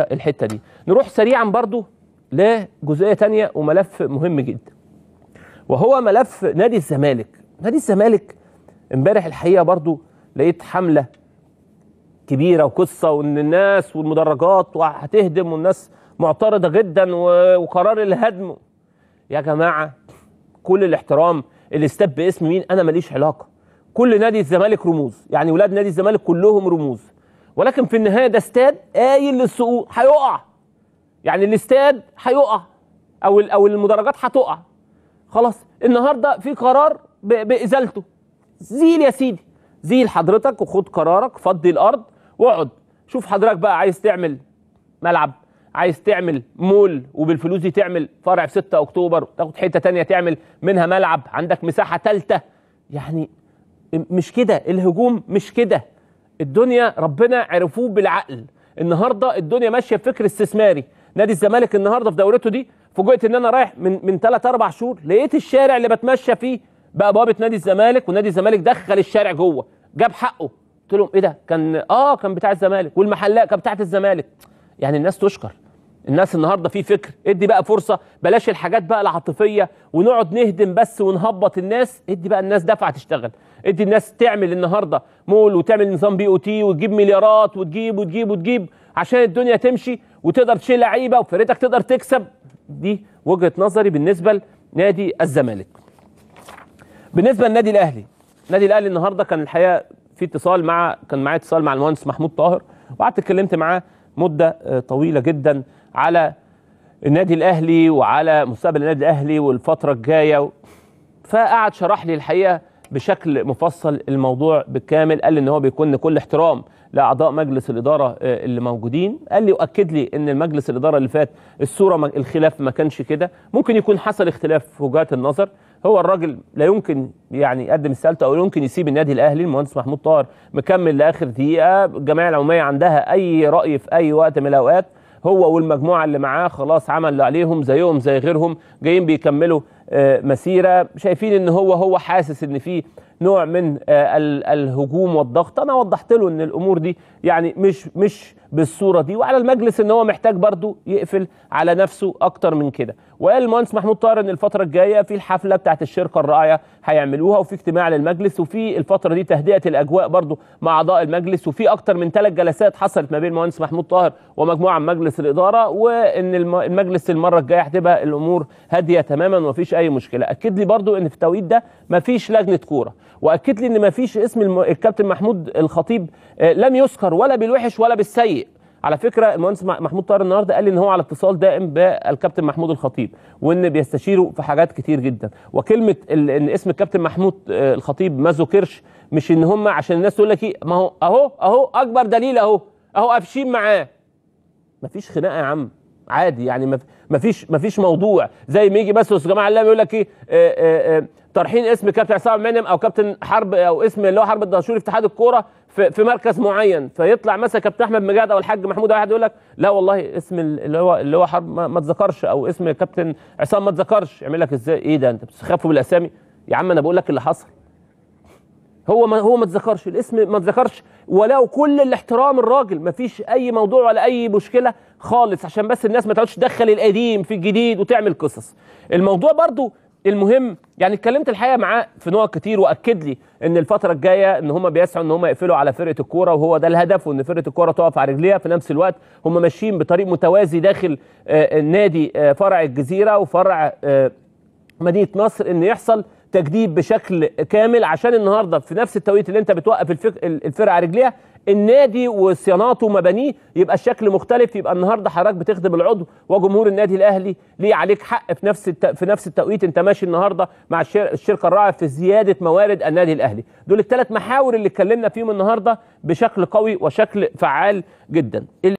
الحتة دي نروح سريعا برضو لجزئية تانية وملف مهم جدا وهو ملف نادي الزمالك نادي الزمالك امبارح الحقيقة برضو لقيت حملة كبيرة وقصة وان الناس والمدرجات وهتهدم والناس معترضة جدا وقرار الهدم يا جماعة كل الاحترام اللي استب باسم مين انا ماليش علاقة كل نادي الزمالك رموز يعني ولاد نادي الزمالك كلهم رموز ولكن في النهايه ده استاد قايل للسقوط هيقع يعني الاستاد هيقع او او المدرجات هتقع خلاص النهارده في قرار بازالته زيل يا سيدي زيل حضرتك وخد قرارك فضي الارض واقعد شوف حضرتك بقى عايز تعمل ملعب عايز تعمل مول وبالفلوس دي تعمل فرع في 6 اكتوبر تاخد حته تانية تعمل منها ملعب عندك مساحه ثالثه يعني مش كده الهجوم مش كده الدنيا ربنا عرفوه بالعقل النهارده الدنيا ماشيه بفكر استثماري نادي الزمالك النهارده في دورته دي فوجئت ان انا رايح من من 3 4 شهور لقيت الشارع اللي بتمشى فيه بقى بوابه نادي الزمالك ونادي الزمالك دخل الشارع جوه جاب حقه قلت لهم ايه ده كان اه كان بتاع الزمالك والمحلات كانت بتاعه الزمالك يعني الناس تشكر الناس النهارده في فكر ادي بقى فرصه بلاش الحاجات بقى العاطفيه ونقعد نهدم بس ونهبط الناس ادي بقى الناس دفعه تشتغل ادي الناس تعمل النهارده مول وتعمل نظام بي او تي وتجيب مليارات وتجيب وتجيب وتجيب عشان الدنيا تمشي وتقدر تشيل لعيبه وفرقتك تقدر تكسب دي وجهه نظري بالنسبه لنادي الزمالك. بالنسبه للنادي الاهلي النادي الاهلي النهارده كان الحقيقه في اتصال مع كان معايا اتصال مع المهندس محمود طاهر وقعدت اتكلمت معاه مده آه، طويله جدا على النادي الاهلي وعلى مستقبل النادي الاهلي والفتره الجايه فقعد شرح لي الحقيقه بشكل مفصل الموضوع بالكامل قال لي ان هو بيكون كل احترام لاعضاء مجلس الاداره آه، اللي موجودين قال لي واكد لي ان المجلس الاداره اللي فات الصوره الخلاف ما كانش كده ممكن يكون حصل اختلاف في وجهات النظر هو الراجل لا يمكن يعني يقدم استقالته او يمكن يسيب النادي الاهلي المهندس محمود طاهر مكمل لاخر دقيقه الجمعيه العموميه عندها اي راي في اي وقت من الاوقات هو والمجموعه اللي معاه خلاص عمل اللي عليهم زيهم زي غيرهم جايين بيكملوا آه، مسيره شايفين ان هو هو حاسس ان في نوع من آه، الهجوم والضغط انا وضحت له ان الامور دي يعني مش مش بالصوره دي وعلى المجلس ان هو محتاج برضو يقفل على نفسه اكتر من كده وقال المهندس محمود طاهر ان الفتره الجايه في الحفله بتاعت الشركه الراعيه هيعملوها وفي اجتماع للمجلس وفي الفتره دي تهدئه الاجواء برضو مع اعضاء المجلس وفي اكتر من ثلاث جلسات حصلت ما بين المهندس محمود طاهر ومجموعه من مجلس الاداره وان المجلس المره الجايه هتبقى الامور هاديه تماما ومفيش اي مشكله اكد لي برضو ان في التوقيت ده مفيش لجنه كوره واكد لي ان مفيش اسم الكابتن محمود الخطيب آه، لم يذكر ولا بالوحش ولا بالسيء على فكره المهندس محمود طاهر النهارده قال لي ان هو على اتصال دائم بالكابتن محمود الخطيب وان بيستشيره في حاجات كتير جدا وكلمه ان اسم الكابتن محمود آه، الخطيب ما ذكرش مش ان هم عشان الناس تقول لك إيه، ما هو اهو اهو اكبر دليل اهو اهو قافشين معاه مفيش خناقه يا عم عادي يعني مفيش مفيش موضوع زي ما يجي بس يا جماعه الله يقول لك ايه طرحين آه، آه، آه، اسم كابتن عصام منعم او كابتن حرب او اسم اللي هو حرب الدهشوري في اتحاد الكوره في, في مركز معين فيطلع مثلا كابتن احمد مجاد او الحاج محمود واحد يقول لك لا والله اسم اللي هو اللي هو حرب ما اتذكرش او اسم كابتن عصام ما اتذكرش يعمل لك ازاي ايه ده انت بتخافوا بالاسامي يا عم انا بقول لك اللي حصل هو ما هو ما اتذكرش الاسم ما اتذكرش ولو كل الاحترام الراجل ما فيش اي موضوع ولا اي مشكله خالص عشان بس الناس ما تقعدش تدخل القديم في الجديد وتعمل قصص الموضوع برضو المهم يعني اتكلمت الحقيقه معاه في نقط كتير واكد لي ان الفتره الجايه ان هم بيسعوا ان هم يقفلوا على فرقه الكوره وهو ده الهدف وان فرقه الكوره تقف على رجليها في نفس الوقت هم ماشيين بطريق متوازي داخل آه، النادي آه، فرع الجزيره وفرع آه، مدينه نصر ان يحصل تجديد بشكل كامل عشان النهارده في نفس التوقيت اللي انت بتوقف الفرقه على رجليها النادي وصياناته ومبانيه يبقى الشكل مختلف يبقى النهارده حضرتك بتخدم العضو وجمهور النادي الاهلي ليه عليك حق في نفس الت... في نفس التوقيت انت ماشي النهارده مع الشركه الرائعه في زياده موارد النادي الاهلي دول الثلاث محاور اللي اتكلمنا فيهم النهارده بشكل قوي وشكل فعال جدا